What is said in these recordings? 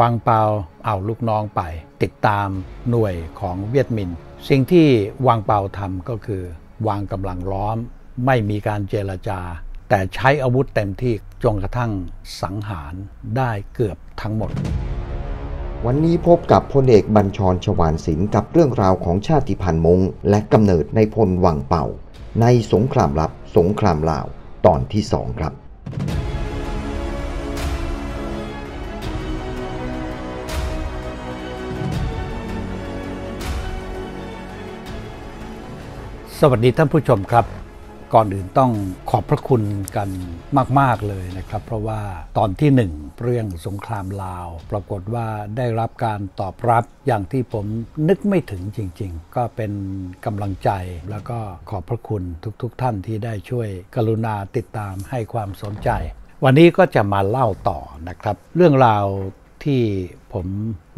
วางเปาเอาลูกน้องไปติดตามหน่วยของเวียดมิน สิ่งที่วางเปาทำก็คือ วางกำลังล้อม ไม่มีการเจรจา แต่ใช้อาวุธเต็มที่จนกระทั่งสังหารได้เกือบทั้งหมด วันนี้พบกับพลเอกบัญชรชวานศิลป์กับเรื่องราวของชาติพันธุ์มงและกำเนิดในพลวังเป่าในสงครามลับสงครามลาวตอนที่สองครับวัสดีท่านผู้ชมครับ ก่อนอื่นต้องขอบพระคุณกันมาก ๆ เลยนะครับ เพราะว่าตอนที่หนึ่งเรื่องสงครามลาว ปรากฏว่าได้รับการตอบรับอย่างที่ผมนึกไม่ถึงจริง ๆ ก็เป็นกำลังใจแล้วก็ขอบพระคุณทุกๆทท่านที่ได้ช่วยกรุณาติดตามให้ความสนใจ วันนี้ก็จะมาเล่าต่อนะครับ เรื่องราวที่ผม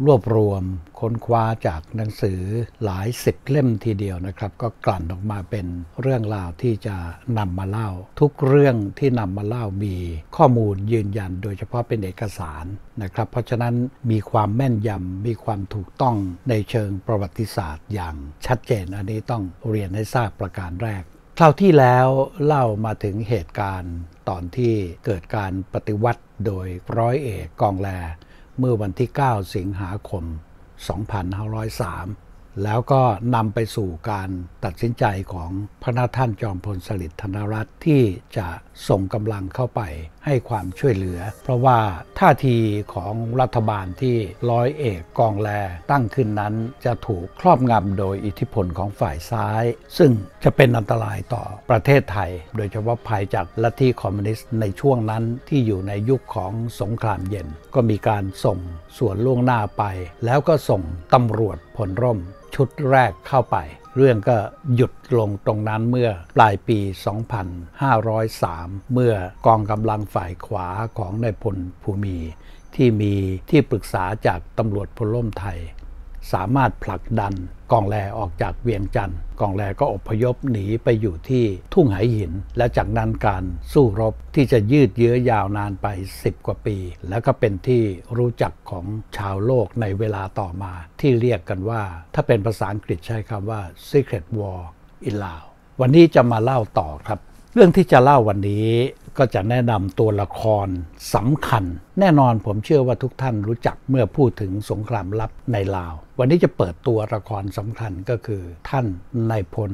รวบรวมค้นคว้าจากหนังสือหลายสิบเล่มทีเดียวนะครับก็กลั่นออกมาเป็นเรื่องราวที่จะนำมาเล่า ทุกเรื่องที่นำมาเล่ามีข้อมูลยืนยันโดยเฉพาะเป็นเอกสารนะครับเพราะฉะนั้นมีความแม่นยำมีความถูกต้องในเชิงประวัติศาสตร์ อย่างชัดเจนอันนี้ต้องเรียนให้ทราบประการแรกคราวที่แล้วเล่ามาถึงเหตุการณ์ตอนที่เกิดการปฏิวัติโดยร้อยเอกกองแลเมื่อวันที่ 9 สิงหาคม 2503แล้วก็นำไปสู่การตัดสินใจของพระนาท่านจอมพลสฤษดิ์ธนรัฐที่จะส่งกำลังเข้าไปให้ความช่วยเหลือ เพราะว่าท่าทีของรัฐบาลที่ร้อยเอกกองแลตั้งขึ้นนั้นจะถูกครอบงำโดยอิทธิพลของฝ่ายซ้าย ซึ่งจะเป็นอันตรายต่อประเทศไทย โดยเฉพาะภายจากลัทธิคอมมิวนิสต์ในช่วงนั้นที่อยู่ในยุคของสงครามเย็น ก็มีการส่งส่วนล่วงหน้าไป แล้วก็ส่งตำรวจผลร่มชุดแรกเข้าไป เรื่องก็หยุดลงตรงนั้นเมื่อปลายปี 2503 เมื่อกองกำลังฝ่ายขวาของนายพลภูมิที่มีที่ปรึกษาจากตำรวจพลร่มไทยสามารถผลักดันกองแรออกจากเวียงจันทร์กองแรก็อพยพหนีไปอยู่ที่ทุ่งไหหิน และจากนั้นการสู้รบที่จะยืดเยื้อยาวนานไป 10 กว่าปี แล้วก็เป็นที่รู้จักของชาวโลกในเวลาต่อมา ที่เรียกกันว่า ถ้าเป็นภาษาอังกฤษใช้คำว่า Secret War in Lao วันนี้จะมาเล่าต่อครับ เรื่องที่จะเล่าวันนี้ก็จะแนะนำตัวละครสำคัญ แน่นอนผมเชื่อว่าทุกท่านรู้จักเมื่อพูดถึงสงครามลับในลาว วันนี้จะเปิดตัวละครสำคัญก็คือท่านนายพล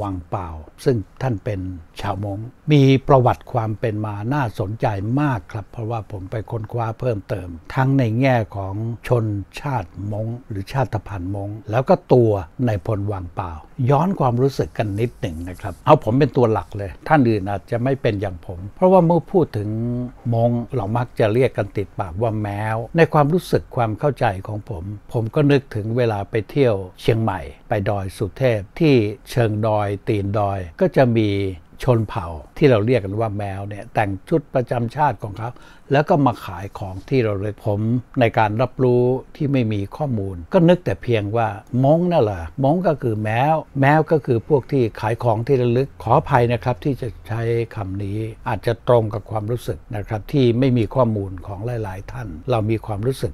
วังเป่า ซึ่งท่านเป็นชาวมงมีประวัติความเป็นมาน่าสนใจมากครับ เพราะว่าผมไปค้นคว้าเพิ่มเติม ทั้งในแง่ของชนชาติมงหรือชาติพันธุ์มงแล้วก็ตัวในพลวังเป่าย้อนความรู้สึกกันนิดหนึ่งนะครับ เอาผมเป็นตัวหลักเลย ท่านอื่นอาจจะไม่เป็นอย่างผม เพราะว่าเมื่อพูดถึงมงเรามักจะเรียกกันติดปากว่าแมวในความรู้สึกความเข้าใจของผม ผมก็นึกถึงเวลาไปเที่ยวเชียงใหม่ ไปดอยสุเทพที่เชิงดอยอยตีนดอยก็จะมีชนเผ่าที่เราเรียกกันว่าแมวเนี่ย แต่งชุดประจำชาติของเขาแล้วก็มาขายของที่เราเลยผมในการรับรู้ที่ไม่มีข้อมูล ก็นึกแต่เพียงว่ามงนั่นแหละมงก็คือแมวแมวก็คือพวกที่ขายของที่ระลึกขออภัยนะครับที่จะใช้คำนี้อาจจะตรงกับความรู้สึกนะครับ ที่ไม่มีข้อมูลของหลาย ๆ ท่าน เรามีความรู้สึก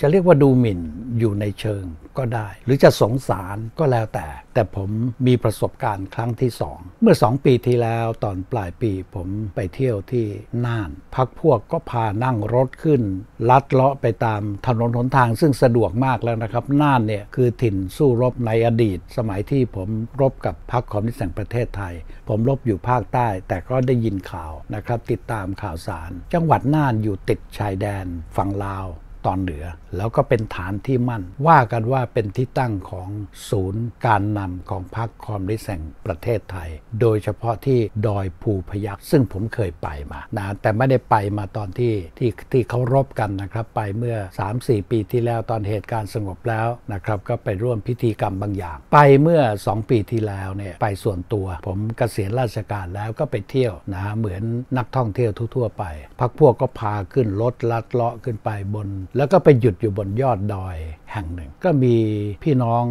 จะเรียกว่าดูหมิ่นอยู่ในเชิงก็ได้ หรือจะสงสารก็แล้วแต่ แต่ผมมีประสบการณ์ครั้งที่2เมื่อ2ปีที่แล้วตอนปลายปีผมไปเที่ยวที่น่าน พักพวกก็็พานั่งรถขึ้น ลัดเลาะไปตามถนนหนทางซึ่งสะดวกมากแล้วนะครับ น่านเนี่ย คือถิ่นสู้รบในอดีต สมัยที่ผมรบกับพรรคคอมมิวนิสต์แห่งประเทศไทย ผมรบอยู่ภาคใต้ แต่ก็ได้ยินข่าวนะครับ ติดตามข่าวสาร จังหวัดน่านอยู่ติดชายแดนฝั่งลาวอนเหนือ แล้วก็เป็นฐานที่มั่น ว่ากันว่าเป็นที่ตั้งของศูนย์การนำของพรรคคอมมิวนิสต์แห่ง ประเทศไทย โดยเฉพาะที่ดอยภูพยัคษ์ซึ่งผมเคยไปมา นะ แต่ไม่ได้ไปมาตอนที่ที่ที่เขารบกันนะครับ ไปเมื่อ 3-4 ปีที่แล้วตอนเหตุการณ์สงบแล้วนะครับ ก็ไปร่วมพิธีกรรมบางอย่าง ไปเมื่อ2ปีที่แล้วเนี่ยไปส่วนตัวผมกเกษียณราชการแล้วก็ไปเที่ยวนะเหมือนนักท่องเที่ยวทั่วๆไปพักพวกก็พาขึ้นรถลัดเลาะขึ้นไปบนแล้วก็ไปหยุดอยู่บนยอดดอยแห่งหนึ่งก็มีพี่น้อง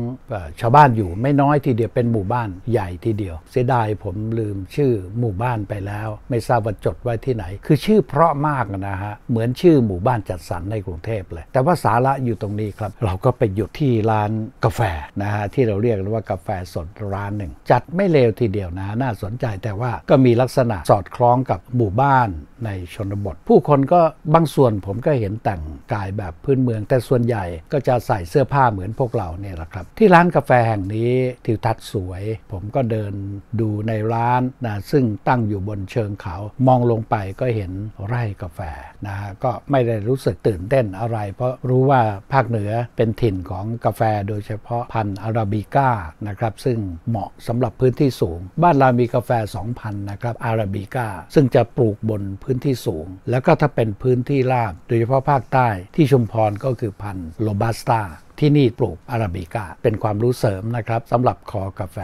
ชาวบ้านอยู่ไม่น้อยทีเดียวเป็นหมู่บ้านใหญ่ทีเดียว เสียดายผมลืมชื่อหมู่บ้านไปแล้ว ไม่ทราบว่าจดไว้ที่ไหน คือชื่อเพราะมากนะฮะเหมือนชื่อหมู่บ้านจัดสรรในกรุงเทพเลย แต่ว่าสาระอยู่ตรงนี้ครับ เราก็ไปหยุดที่ร้านกาแฟนะฮะที่เราเรียกว่ากาแฟสดร้านหนึ่งจัดไม่เลวทีเดียวนะ น่าสนใจแต่ว่าก็มีลักษณะสอดคล้องกับหมู่บ้านในชนบท ผู้คนก็บางส่วนผมก็เห็นแต่งกายแบบพื้นเมือง แต่ส่วนใหญ่ก็จะใส่เสื้อผ้าเหมือนพวกเราเนี่ยแหละครับ ที่ร้านกาแฟแห่งนี้ทิวทัศน์สวย ผมก็เดินดูในร้านนะซึ่งตั้งอยู่บนเชิงเขามองลงไปก็เห็นไร่กาแฟนะก็ไม่ได้รู้สึกตื่นเต้นอะไร เพราะรู้ว่าภาคเหนือเป็นถิ่นของกาแฟโดยเฉพาะพันธุ์อาราบิก้านะครับซึ่งเหมาะสำหรับพื้นที่สูง บ้านเรามีกาแฟ 2,000นะครับอาราบิก้า ซึ่งจะปลูกบนพื้นที่สูง แล้วก็ถ้าเป็นพื้นที่ราบโดยเฉพาะภาคใต้ที่ชุมพรก็คือพันธุ์โรบัสต้าาที่นี่ปลูกอาราบิก้าเป็นความรู้เสริมนะครับสำหรับคอกาแฟ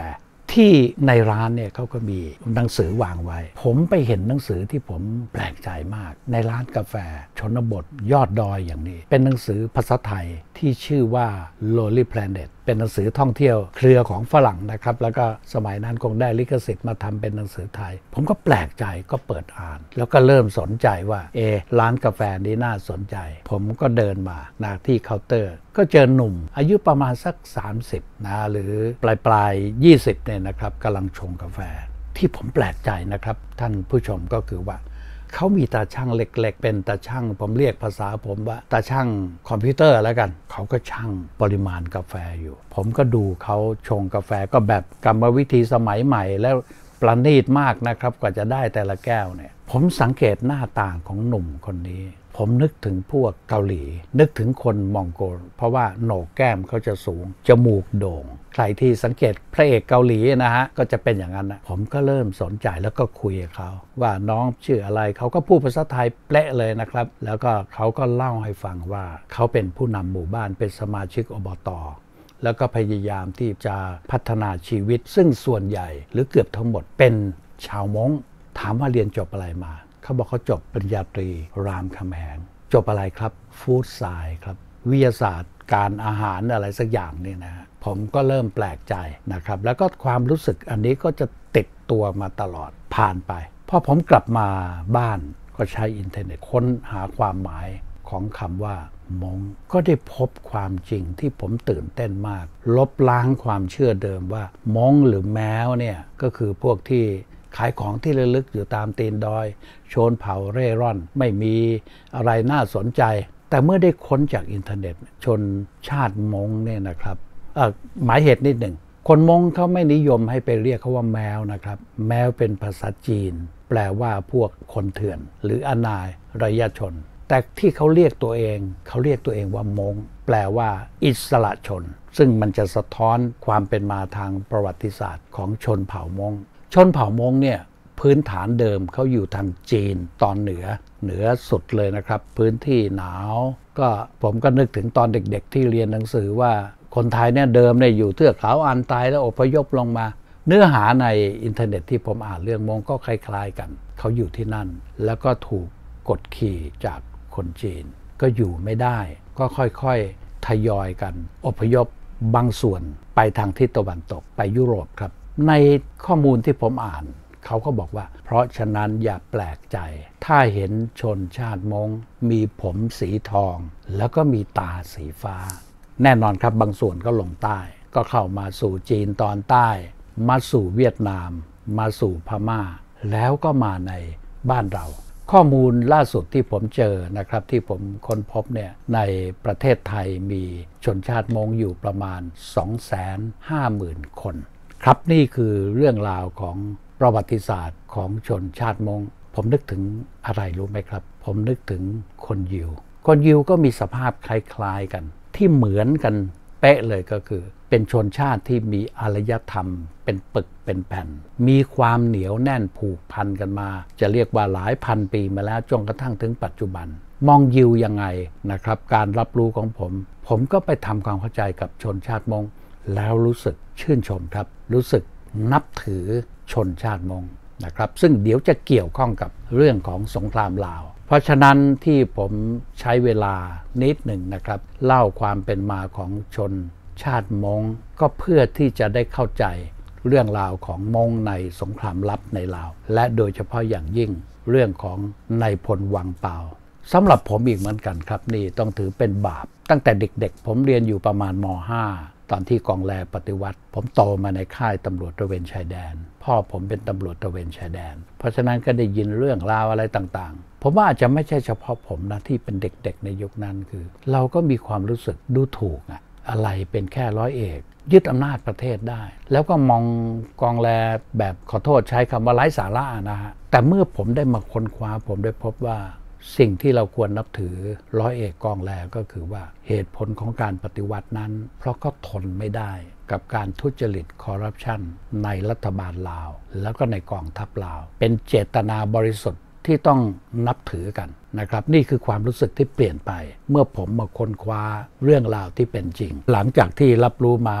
ที่ในร้านเนี่ยเขาก็มีหนังสือวางไว้ ผมไปเห็นหนังสือที่ผมแปลกใจมาก ในร้านกาแฟ ชนบทยอดดอยอย่างนี้ เป็นหนังสือภาษาไทยที่ชื่อว่า Lonely Planet เป็นหนังสือท่องเที่ยว เครือของฝรั่งนะครับ แล้วก็สมัยนั้นคงได้ลิขสิทธิ์มาทำเป็นหนังสือไทย ผมก็แปลกใจก็เปิดอ่าน แล้วก็เริ่มสนใจว่าเอร้านกาแฟนี้น่าสนใจ ผมก็เดินมาหน้าที่เคาน์เตอร์ ก็เจอหนุ่มอายุประมาณสัก 30 นะ หรือปลายปลายยีเนี่ยนะครับกำลังชงกาแฟ ที่ผมแปลกใจนะครับท่านผู้ชมก็คือว่าเขามีตาช่างเล็กๆ เป็นตาช่างผมเรียกภาษาผมว่า ตาช่างคอมพิวเตอร์แล้วกัน เขาก็ช่างปริมาณกาแฟอยู่ ผมก็ดูเขาชงกาแฟก็แบบกรรมวิธีสมัยใหม่ แล้วประณีตมากนะครับ กว่าจะได้แต่ละแก้วเนี่ยผมสังเกตหน้าต่างของหนุ่มคนนี้ผมนึกถึงพวกเกาหลี นึกถึงคนมองโกล เพราะว่าโหนกแก้มเขาจะสูง จมูกโด่งใครที่สังเกตพระเอกเกาหลีนะฮะก็จะเป็นอย่างนั้นนะผมก็เริ่มสนใจแล้วก็คุยกับเขาว่าน้องชื่ออะไรเขาก็พูดภาษาไทยเป๊ะเลยนะครับ แล้วก็เขาก็เล่าให้ฟังว่าเขาเป็นผู้นำหมู่บ้านเป็นสมาชิกอบต แล้วก็พยายามที่จะพัฒนาชีวิต ซึ่งส่วนใหญ่ หรือเกือบทั้งหมดเป็นชาวมง้ง ถามว่าเรียนจบอะไรมาเขาบอกเขาจบปริญญาตรีรามคำแหงจบอะไรครับฟู้ดไซด์ครับ วิทยาศาสตร์การอาหารอะไรสักอย่างเนี่ยนะ ผมก็เริ่มแปลกใจนะครับ แล้วก็ความรู้สึกอันนี้ก็จะติดตัวมาตลอดผ่านไปพอผมกลับมาบ้านก็ใช้อินเทอร์เน็ตค้นหาความหมายของคำว่ามงก็ได้พบความจริงที่ผมตื่นเต้นมาก ลบล้างความเชื่อเดิมว่ามงหรือแมวเนี่ยก็คือพวกที่ขายของที่ระลึกอยู่ตามตีนดอยโชนเผาเร่ร่อน ไม่มีอะไรน่าสนใจ แต่เมื่อได้ค้นจากอินเทอร์เน็ต ชนชาติมงเนี่ยนะครับ หมายเหตุนิดหนึ่ง คนมงเขาไม่นิยมให้ไปเรียกเขาว่าแมวนะครับ แมวเป็นภาษาจีน แปลว่าพวกคนเถื่อนหรืออนายระยะชน แต่ที่เขาเรียกตัวเองเขาเรียกตัวเองว่ามงแปลว่า อิสระชน ซึ่งมันจะสะท้อนความเป็นมาทางประวัติศาสตร์ ของชนเผ่ามงชนเผ่ามงเนี่ยพื้นฐานเดิมเขาอยู่ทางจีนตอนเหนือเหนือสุดเลยนะครับ พื้นที่หนาวก็ผมก็นึกถึงตอนเด็กๆ ที่เรียนหนังสือว่าคนไทยเนี่ยเดิมเนี่ยอยู่เทือกเขาอันตายแล้วอพยพลงมา เนื้อหาในอินเทอร์เน็ตที่ผมอ่านเรื่องมงก็คล้ายๆกัน เขาอยู่ที่นั่น แล้วก็ถูกกดขี่จากคนจีน ก็อยู่ไม่ได้ ก็ค่อยๆทยอยกัน อพยพบางส่วนไปทางทิศตะวันตกไปยุโรปครับในข้อมูลที่ผมอ่านเขาก็บอกว่า เพราะฉะนั้นอย่าแปลกใจถ้าเห็นชนชาติมงมีผมสีทอง แล้วก็มีตาสีฟ้า แน่นอนครับบางส่วนก็ลงใต้ ก็เข้ามาสู่จีนตอนใต้ มาสู่เวียดนาม มาสู่พมา่า แล้วก็มาในบ้านเรา ข้อมูลล่าสุดที่ผมเจอนะครับที่ผมค้นพบเนี่ยในประเทศไทยมีชนชาติมงอยู่ประมาณ 250,000 คนครับนี่คือเรื่องราวของประวัติศาสตร์ของชนชาติมงผมนึกถึงอะไรรู้ไหมครับ ผมนึกถึงคนยิว คนยิวก็มีสภาพคล้ายๆกัน ที่เหมือนกันเป๊ะเลยก็คือ เป็นชนชาติที่มีอารยธรรมเป็นปึกเป็นแผ่น มีความเหนียวแน่นผูกพันกันมา จะเรียกว่าหลายพันปี มาแล้วจนกระทั่งถึงปัจจุบัน มองยิวยังไงนะครับ การรับรู้ของผม ผมก็ไปทำความเข้าใจกับชนชาติมงแล้วรู้สึกชื่นชมครับรู้สึกนับถือชนชาติมงนะครับ ซึ่งเดี๋ยวจะเกี่ยวข้องกับเรื่องของสงครามลาว เพราะฉะนั้นที่ผมใช้เวลานิดหนึ่งนะครับ เล่าความเป็นมาของชนชาติมงก็เพื่อที่จะได้เข้าใจเรื่องราวของมงในสงครามลับในลาว และโดยเฉพาะอย่างยิ่งเรื่องของนายพลวังเปาสำหรับผมอีกเหมือนกันครับนี่ต้องถือเป็นบาปตั้งแต่เด็กๆ ผมเรียนอยู่ประมาณม .5 ตอนที่กองแลปฏิวัติ ผมโตมาในค่ายตำรวจตะเวนชายแดน พ่อผมเป็นตำรวจตะเวนชายแดนเพราะฉะนั้นก็ได้ยินเรื่องราวอะไรต่างๆ ผมว่าอาจจะไม่ใช่เฉพาะผมนะที่เป็นเด็ก ๆ ในยุคนั้นคือ เราก็มีความรู้สึกดูถูกอะอะไรเป็นแค่ร้อยเอก ยึดอำนาจประเทศได้ แล้วก็มองกองแลแบบขอโทษใช้คำว่าไร้สาระนะฮะแต่เมื่อผมได้มาค้นคว้าผมได้พบว่าสิ่งที่เราควรนับถือร้อยเอกกองแลก็คือว่าเหตุผลของการปฏิวัตินั้น เพราะก็ทนไม่ได้กับการทุจริตคอร์รัปชันในรัฐบาลลาว แล้วก็ในกองทัพลาว เป็นเจตนาบริสุทธิ์ที่ต้องนับถือกันนะครับ นี่คือความรู้สึกที่เปลี่ยนไป เมื่อผมมาค้นคว้าเรื่องราวที่เป็นจริง หลังจากที่รับรู้มา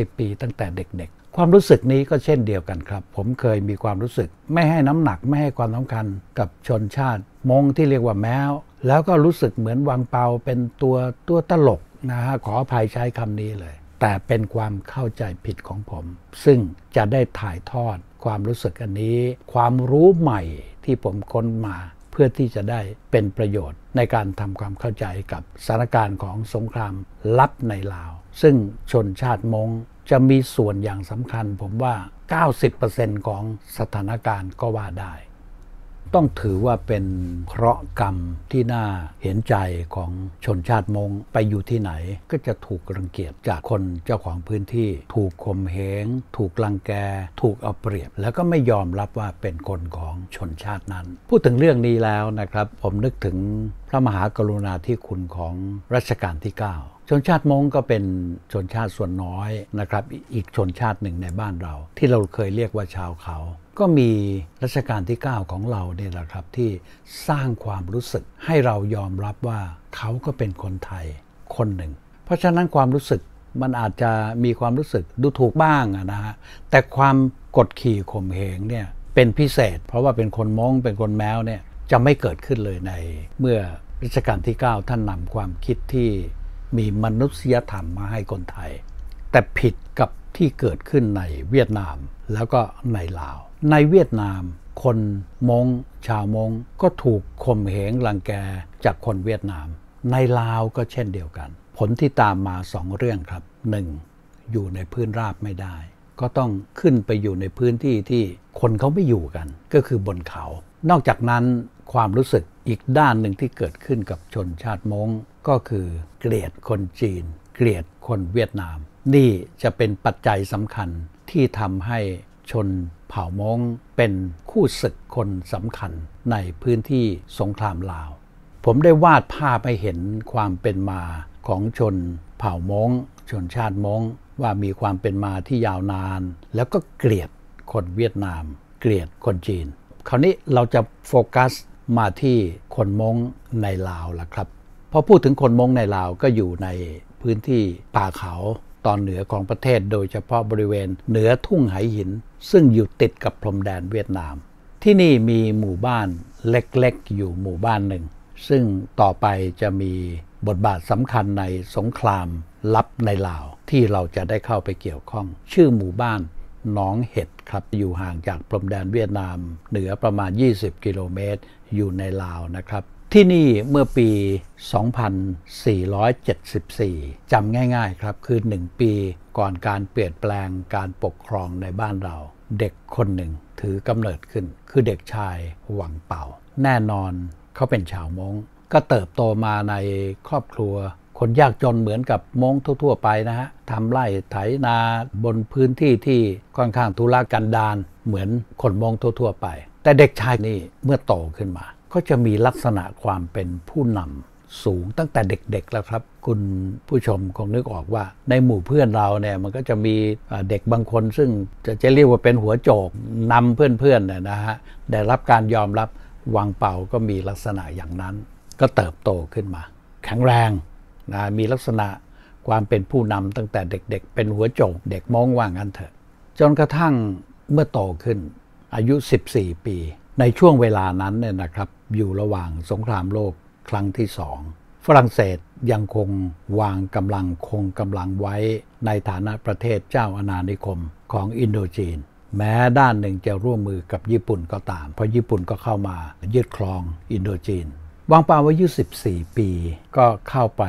40-50 ปี ตั้งแต่เด็กความรู้สึกนี้ก็เช่นเดียวกันครับ ผมเคยมีความรู้สึกไม่ให้น้ำหนักไม่ให้ความสำคัญกับชนชาติมงที่เรียกว่าแมวแล้วก็รู้สึกเหมือนวางเปา เป็นตัวตัวตลกนะฮะขออภัยใช้คำนี้เลย แต่เป็นความเข้าใจผิดของผม ซึ่งจะได้ถ่ายทอดความรู้สึกอันนี้ ความรู้ใหม่ที่ผมค้นมาเพื่อที่จะได้เป็นประโยชน์ ในการทำความเข้าใจกับสถานการณ์ของสงครามลับในลาว ซึ่งชนชาติมงจะมีส่วนอย่างสำคัญผมว่า 90%ของสถานการณ์ก็ว่าได้ ต้องถือว่าเป็นเคราะห์กรรมที่น่าเห็นใจของชนชาติมงไปอยู่ที่ไหนก็จะถูกรังเกียจจากคนเจ้าของพื้นที่ถูกข่มเหง ถูกลังแก ถูกเอาเปรียบ แล้วก็ไม่ยอมรับว่าเป็นคนของชนชาตินั้น พูดถึงเรื่องนี้แล้วนะครับ ผมนึกถึงพระมหากรุณาธิคุณของรัชกาลที่9ชนชาติมงก็เป็นชนชาติส่วนน้อยนะครับ อีกชนชาติหนึ่งในบ้านเรา ที่เราเคยเรียกว่าชาวเขา ก็มีรัชกาลที่ 9 ของเราเนี่ยแหละครับที่สร้างความรู้สึกให้เรายอมรับว่าเขาก็เป็นคนไทยคนหนึ่ง เพราะฉะนั้นความรู้สึกมันอาจจะมีความรู้สึกดูถูกบ้างนะฮะ แต่ความกดขี่ข่มเหงเนี่ย เป็นพิเศษ เพราะว่าเป็นคนมงเป็นคนแมวเนี่ยจะไม่เกิดขึ้นเลยใน เมื่อรัชกาลที่9ท่านนำความคิดที่มีมนุษยธรรมมาให้คนไทย แต่ผิดกับที่เกิดขึ้นในเวียดนามแล้วก็ในลาว ในเวียดนาม คนมงชาวมงก็ถูกข่มเหงรังแกจากคนเวียดนาม ในลาวก็เช่นเดียวกัน ผลที่ตามมาสองเรื่องครับ 1. อยู่ในพื้นราบไม่ได้ ก็ต้องขึ้นไปอยู่ในพื้นที่ที่คนเขาไม่อยู่กัน ก็คือบนเขา นอกจากนั้นความรู้สึกอีกด้านหนึ่งที่เกิดขึ้นกับชนชาติมงก็คือเกลียดคนจีน เกลียดคนเวียดนาม นี่จะเป็นปัจจัยสำคัญที่ทำให้ชนเผ่ามงเป็นคู่ศึกคนสำคัญในพื้นที่สงครามลาว ผมได้วาดภาพให้เห็นความเป็นมาของชนเผ่ามงชนชาติมงว่ามีความเป็นมาที่ยาวนาน แล้วก็เกลียดคนเวียดนาม เกลียดคนจีนคราวนี้เราจะโฟกัสมาที่คนมงในลาวล่ะครับพอพูดถึงคนมงในลาวก็อยู่ในพื้นที่ป่าเขา ตอนเหนือของประเทศโดยเฉพาะบริเวณเหนือทุ่งไหหิน ซึ่งอยู่ติดกับพรมแดนเวียดนาม ที่นี่มีหมู่บ้านเล็กๆ อยู่หมู่บ้านหนึ่ง ซึ่งต่อไปจะมีบทบาทสำคัญในสงคราม ลับในลาวที่เราจะได้เข้าไปเกี่ยวข้อง ชื่อหมู่บ้านน้องเห็ดครับอยู่ห่างจากพรมแดนเวียดนาม เหนือประมาณ 20กิโลเมตรอยู่ในลาวนะครับที่นี่เมื่อปี 2474 จำง่ายๆครับ คือ1ปีก่อนการเปลี่ยนแปลงการปกครองในบ้านเรา เด็กคนหนึ่งถือกำเนิดขึ้น คือเด็กชายหวังเป่าแน่นอนเขาเป็นชาวมง้ง ก็เติบโตมาในครอบครัว คนยากจนเหมือนกับม้งทั่ว ๆ ไปนะฮะทำไร่ไถนาบนพื้นที่ที่ค่อนข้างทุรกันดารเหมือนคนม้งทั่ว ๆไป แต่เด็กชายนี่เมื่อโตขึ้นมาก็จะมีลักษณะความเป็นผู้นำสูงตั้งแต่เด็กๆแล้วครับ คุณผู้ชมคงนึกออกว่า ในหมู่เพื่อนเราเนี่ยมันก็จะมีเด็กบางคน ซึ่งจะจะเรียกว่าเป็นหัวโจกนำเพื่อนๆเนี่ยนะฮะได้รับการยอมรับวังเป่าก็มีลักษณะอย่างนั้น ก็เติบโตขึ้นมา แข็งแรงนะมีลักษณะความเป็นผู้นำตั้งแต่เด็กๆ เป็นหัวโจกเด็กมองว่างั้นเถอะ จนกระทั่งเมื่อโตขึ้น อายุ 14 ปี ในช่วงเวลานั้นเนี่ยนะครับอยู่ระหว่างสงครามโลกครั้งที่สอง ฝรั่งเศสยังคงวางกำลังคงกำลังไว้ ในฐานะประเทศเจ้าอาณานิคมของอินโดจีน แม้ด้านหนึ่งจะร่วมมือกับญี่ปุ่นก็ตาม เพราะญี่ปุ่นก็เข้ามายึดครองอินโดจีน วางปาวายุ14 ปี ก็เข้าไป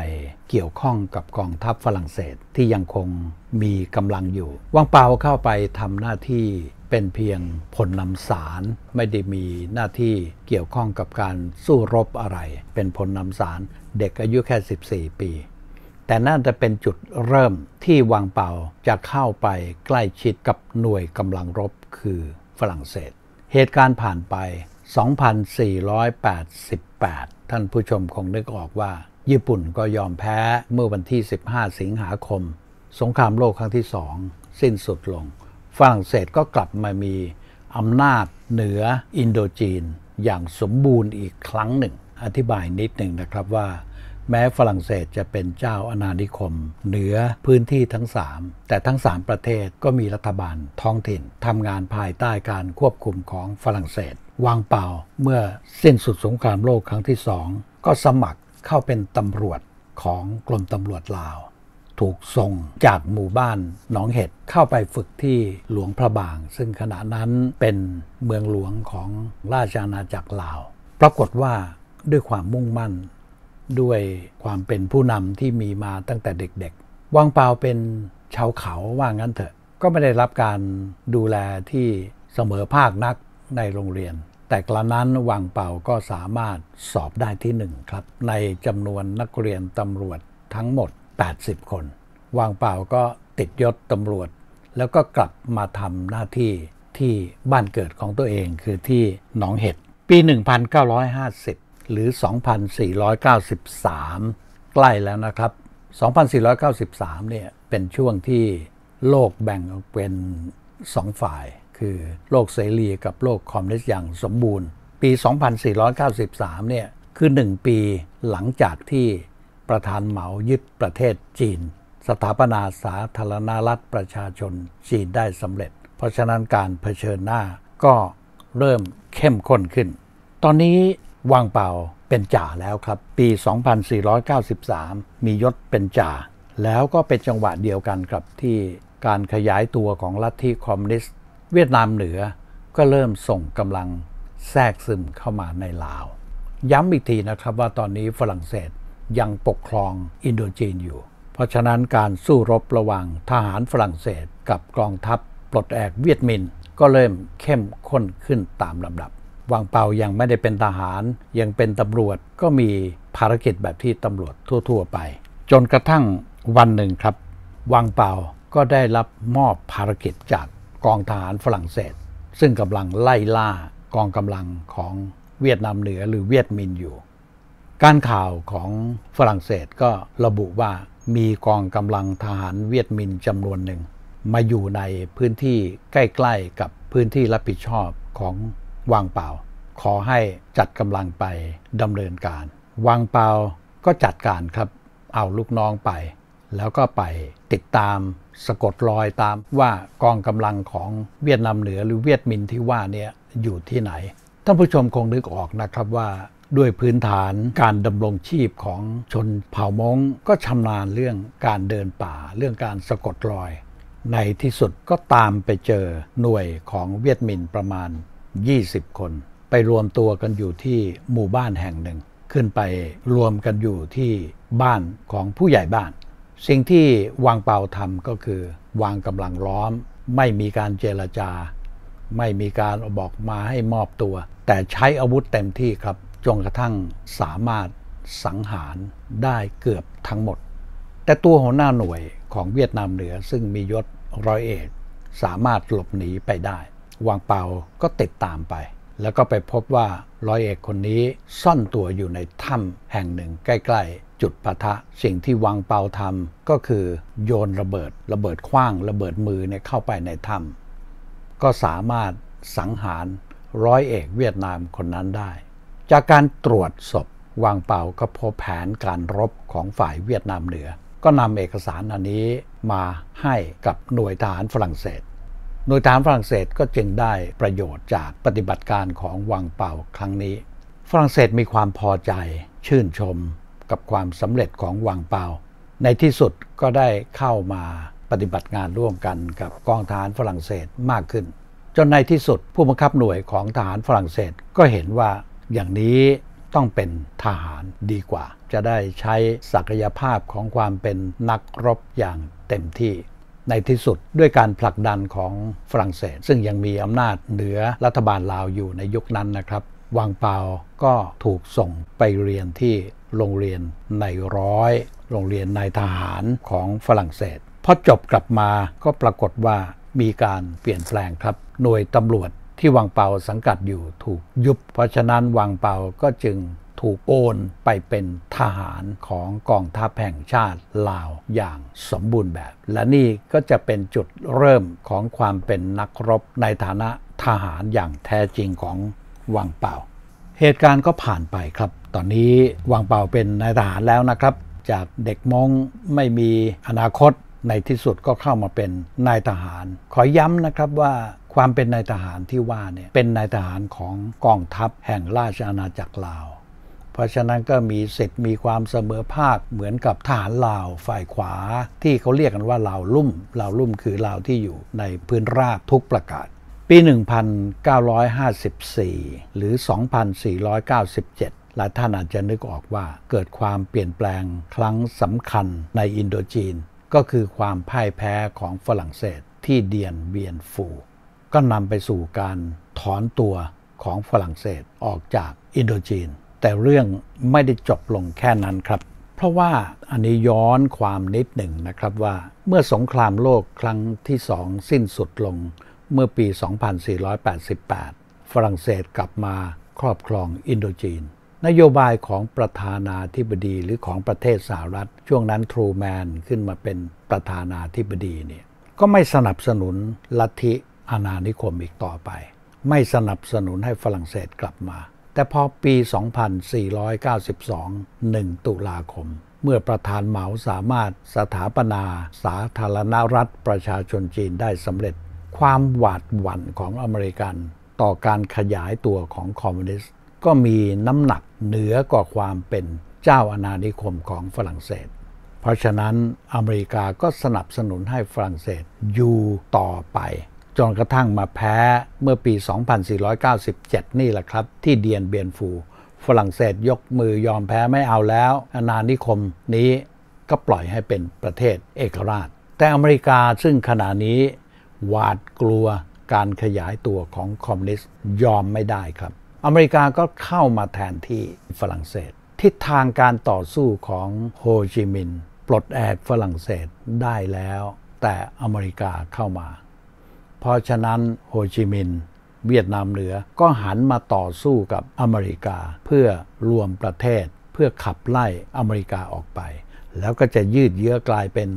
เกี่ยวข้องกับกองทัพฝรั่งเศสที่ยังคงมีกำลังอยู่ วางเปาเข้าไปทำหน้าที่เป็นเพียงผลนำสารไม่ได้มีหน้าที่เกี่ยวข้องกับการสู้รบอะไร เป็นผลนำสารเด็กอายุแค่ 14 ปี แต่น่าจะเป็นจุดเริ่มที่วังเป่าจะเข้าไปใกล้ชิดกับหน่วยกำลังรบคือฝรั่งเศส เหตุการณ์ผ่านไป 2488 ท่านผู้ชมคงนึกออกว่า ญี่ปุ่นก็ยอมแพ้เมื่อวันที่ 15 สิงหาคม สงครามโลกครั้งที่สองสิ้นสุดลงฝรั่งเศสก็กลับมามีอำนาจเหนืออินโดจีนอย่างสมบูรณ์อีกครั้งหนึ่ง อธิบายนิดหนึ่งนะครับว่าแม้ฝรั่งเศสจะเป็นเจ้าอาณานิคม เหนือพื้นที่ทั้ง 3 แต่ทั้ง 3 ประเทศก็มีรัฐบาลท้องถิ่นทำงานภายใต้การควบคุมของฝรั่งเศสวางเปล่าเมื่อสิ้นสุดสงครามโลกครั้งที่สองก็สมัครเข้าเป็นตำรวจของกรมตำรวจลาวถูกส่งจากหมู่บ้านหนองเห็ดเข้าไปฝึกที่หลวงพระบาง ซึ่งขณะนั้นเป็นเมืองหลวงของราชอาณาจักรลาว ปรากฏว่าด้วยความมุ่งมั่น ด้วยความเป็นผู้นำที่มีมาตั้งแต่เด็กๆวังเปาเป็นชาวเขาว่างั้นเถอะก็ไม่ได้รับการดูแลที่เสมอภาคนักในโรงเรียน แต่กระนั้นวังเป่าก็สามารถสอบได้ที่หนึ่งครับ ในจำนวนนักเรียนตำรวจทั้งหมด80 คน วางเปล่าก็ติดยศตำรวจแล้วก็กลับมาทำหน้าที่ที่บ้านเกิดของตัวเองคือที่หนองเห็ดปี 1950 หรือ 2493 ใกล้แล้วนะครับ 2493เนี่ยเป็นช่วงที่โลกแบ่งเป็นสองฝ่าย คือโลกเสรีกับโลกคอมมิวนิสต์อย่างสมบูรณ์ ปี 2493เนี่ยคือ 1 ปีหลังจากที่ประธานเหมายึดประเทศจีน สถาปนาสาธารณรัฐประชาชน จีนได้สำเร็จ เพราะฉะนั้นการเผชิญหน้า ก็เริ่มเข้มข้นขึ้น ตอนนี้วังเป่าเป็นจ่าแล้วครับ ปี 2493 มียศเป็นจ่า แล้วก็เป็นจังหวะเดียวกันครับที่การขยายตัวของลัทธิคอมมิวนิสต์ เวียดนามเหนือก็เริ่มส่งกำลังแทรกซึมเข้ามาในลาว ย้ำอีกทีนะครับว่าตอนนี้ฝรั่งเศสยังปกครองอินโดจีนอยู่ เพราะฉะนั้นการสู้รบระหว่างทหารฝรั่งเศสกับกองทัพปลดแอกเวียดมินก็เริ่มเข้มข้นขึ้นตามลำดับ วางเปายังไม่ได้เป็นทหารยังเป็นตำรวจก็มีภารกิจแบบที่ตำรวจทั่ว ๆ ไป จนกระทั่งวันหนึ่งครับ วางเปาก็ได้รับมอบภารกิจจากกองทหารฝรั่งเศส ซึ่งกำลังไล่ล่ากองกำลังของเวียดนามเหนือหรือเวียดมินอยู่การข่าวของฝรั่งเศสก็ระบุว่ามีกองกำลังทหารเวียดมินจำนวนหนึ่ง มาอยู่ในพื้นที่ใกล้ๆกับพื้นที่รับผิดชอบของวังเปาขอให้จัดกำลังไปดำเนินการวังเปาก็จัดการครับเอาลูกน้องไป แล้วก็ไปติดตามสะกดรอยตามว่ากองกำลังของเวียดนามเหนือหรือเวียดมินที่ว่าเนี่ยอยู่ที่ไหน ท่านผู้ชมคงนึกออกนะครับว่าด้วยพื้นฐานการดำรงชีพของชนเผ่ามงก็ชำนาญเรื่องการเดินป่าเรื่องการสะกดรอย ในที่สุดก็ตามไปเจอหน่วยของเวียดมินประมาณ 20 คน ไปรวมตัวกันอยู่ที่หมู่บ้านแห่งหนึ่ง ขึ้นไปรวมกันอยู่ที่บ้านของผู้ใหญ่บ้าน สิ่งที่วางเปาทำก็คือวางกำลังล้อม ไม่มีการเจรจา ไม่มีการบอกมาให้มอบตัว แต่ใช้อาวุธเต็มที่ครับจนกระทั่งสามารถสังหารได้เกือบทั้งหมด แต่ตัวหัวหน้าหน่วยของเวียดนามเหนือซึ่งมียศร้อยเอก สามารถหลบหนีไปได้ วางเปา ก็ติดตามไป แล้วก็ไปพบว่าร้อยเอกคนนี้ซ่อนตัวอยู่ในถ้ำแห่งหนึ่งใกล้ๆจุดปะทะ สิ่งที่วางเปาทำก็คือโยนระเบิดระเบิดคว้างระเบิดมือเนี่ยเข้าไปในถ้ำก็สามารถสังหารร้อยเอกเวียดนามคนนั้นได้จากการตรวจศพวางเปาก็พบแผนการรบของฝ่ายเวียดนามเหนือ ก็นำเอกสารอันนี้มาให้กับหน่วยทหารฝรั่งเศส หน่วยทหารฝรั่งเศสก็จึงได้ประโยชน์จากปฏิบัติการของวังเปาครั้งนี้ ฝรั่งเศสมีความพอใจชื่นชมกับความสำเร็จของวังเปาในที่สุดก็ได้เข้ามาปฏิบัติงานร่วมกันกับกองทหารฝรั่งเศสมากขึ้น จนในที่สุดผู้บังคับหน่วยของทหารฝรั่งเศสก็เห็นว่าอย่างนี้ต้องเป็นทหารดีกว่า จะได้ใช้ศักยภาพของความเป็นนักรบอย่างเต็มที่ ในที่สุดด้วยการผลักดันของฝรั่งเศส ซึ่งยังมีอำนาจเหนือรัฐบาลลาวอยู่ในยุคนั้นนะครับวังเปาก็ถูกส่งไปเรียนที่โรงเรียนในร้อยโรงเรียนนายทหารของฝรั่งเศสพอจบกลับมาก็ปรากฏว่ามีการเปลี่ยนแปลงครับหน่วยตำรวจที่วังเปาสังกัดอยู่ถูกยุบเพราะฉะนั้นวังเปาก็จึงถูกโอนไปเป็นทหารของกองทัพแห่งชาติลาวอย่างสมบูรณ์แบบ และนี่ก็จะเป็นจุดเริ่มของความเป็นนักรบในฐานะทหารอย่างแท้จริงของวังเปาเหตุการณ์ก็ผ่านไปครับ ตอนนี้วังเปาเป็นนายทหารแล้วนะครับ จากเด็กมงไม่มีอนาคตในที่สุดก็เข้ามาเป็นนายทหาร ขอย้ำนะครับว่าความเป็นนายทหารที่ว่าเนี่ย เป็นนายทหารของกองทัพแห่งราชอาณาจักรลาว เพราะฉะนั้นก็มีสิทธิ์ มีความเสมอภาคเหมือนกับทหารลาวฝ่ายขวา ที่เขาเรียกกันว่าลาวลุ่ม ลาวลุ่มคือลาวที่อยู่ในพื้นราบทุกประกาศ ปี 1954 หรือ 2497ลายท่านอาจจะนึกออกว่าเกิดความเปลี่ยนแปลงครั้งสำคัญในอินโดจีนก็คือความพ่ายแพ้ของฝรั่งเศสที่เดียนเบียนฟูก็นำไปสู่การถอนตัวของฝรั่งเศสออกจากอินโดจีน แต่เรื่องไม่ได้จบลงแค่นั้นครับ เพราะว่าอันนี้ย้อนความนิดหนึ่งนะครับว่าเมื่อสงครามโลกครั้งที่สองสิ้นสุดลง เมื่อปี 2488 ฝรั่งเศสกลับมาครอบครองอินโดจีน นโยบายของประธานาธิบดีหรือของประเทศสหรัฐ ช่วงนั้นทรูแมนขึ้นมาเป็นประธานาธิบดีเนี่ยก็ไม่สนับสนุนลัทธิอาณานิคมอีกต่อไป ไม่สนับสนุนให้ฝรั่งเศสกลับมา แต่พอปี 2492 1ตุลาคม เมื่อประธานเหมาสามารถสถาปนา สาธารณรัฐประชาชนจีนได้สำเร็จ ความหวาดหวั่นของอเมริกัน ต่อการขยายตัวของคอมมิวนิสต์ ก็มีน้ำหนักเหนือกว่าความเป็นเจ้าอาณานิคมของฝรั่งเศส เพราะฉะนั้นอเมริกาก็สนับสนุนให้ฝรั่งเศสอยู่ต่อไปจนกระทั่งมาแพ้เมื่อปี 2497 นี่แหละครับ ที่เดียนเบียนฟู ฝรั่งเศสยกมือยอมแพ้ไม่เอาแล้ว อาณานิคมนี้ก็ปล่อยให้เป็นประเทศเอกราช แต่อเมริกาซึ่งขณะนี้หวาดกลัวการขยายตัวของคอมมิวนิสต์ ยอมไม่ได้ครับ อเมริกาก็เข้ามาแทนที่ฝรั่งเศสทิศทางการต่อสู้ของโฮจิมินห์ปลดแอกฝรั่งเศสได้แล้ว แต่อเมริกาเข้ามาเพราะฉะนั้นโฮจิมินห์เวียดนามเหนือก็หันมาต่อสู้กับอเมริกา เพื่อรวมประเทศเพื่อขับไล่อเมริกาออกไป แล้วก็จะยืดเยื้อกลายเป็น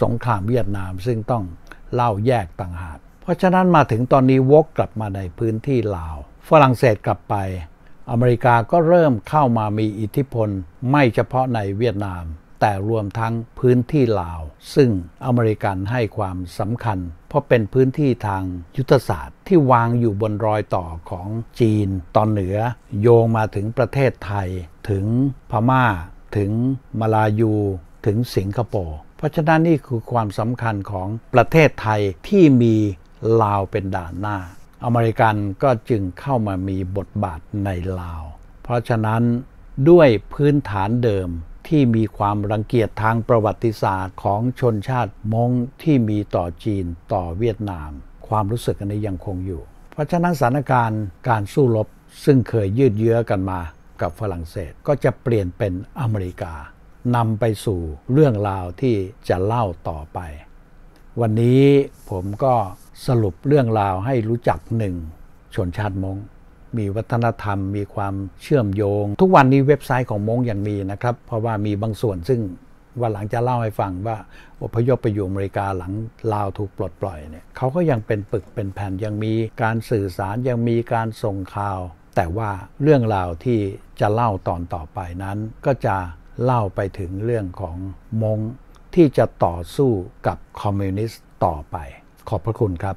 สงครามเวียดนามซึ่งต้องเล่าแยกต่างหากเพราะฉะนั้นมาถึงตอนนี้วกกลับมาในพื้นที่ลาว ฝรั่งเศสกลับไป อเมริกาก็เริ่มเข้ามามีอิทธิพลไม่เฉพาะในเวียดนามแต่รวมทั้งพื้นที่ลาว ซึ่งอเมริกันให้ความสำคัญ เพราะเป็นพื้นที่ทางยุทธศาสตร์ที่วางอยู่บนรอยต่อของจีนตอนเหนือโยงมาถึงประเทศไทยถึงพมา่าถึงมาลายูถึงสิงคโปร์เพราะฉะนั้นนี่คือความสำคัญของประเทศไทยที่มีลาวเป็นด่านหน้า อเมริกันก็จึงเข้ามามีบทบาทในลาวเพราะฉะนั้นด้วยพื้นฐานเดิมที่มีความรังเกียจทางประวัติศาสตร์ของชนชาติมงที่มีต่อจีนต่อเวียดนาม ความรู้สึกอันนี้ยังคงอยู่ เพราะฉะนั้นสถานการณ์การสู้รบซึ่งเคยยืดเยื้อกันมา กับฝรั่งเศสก็จะเปลี่ยนเป็นอเมริกานำไปสู่เรื่องราวที่จะเล่าต่อไป วันนี้ผมก็สรุปเรื่องราวให้รู้จักหนึ่งชนชาติมง้งมีวัฒนธรรมมีความเชื่อมโยง ทุกวันนี้เว็บไซต์ของมงยังมีนะครับ เพราะว่ามีบางส่วนซึ่งว่าหลังจะเล่าให้ฟังว่า อพยพไปอยู่อเมริกาหลังลาวถูกปลดปล่อยเนี่ยเขาก็ยังเป็นปึกเป็นแผ่นยังมีการสื่อสารยังมีการส่งข่าว แต่ว่าเรื่องราวที่จะเล่าตอนต่อไปนั้น ก็จะเล่าไปถึงเรื่องของมงที่จะต่อสู้กับคอมมิวนิสต์ต่อไป ขอบพระคุณครับ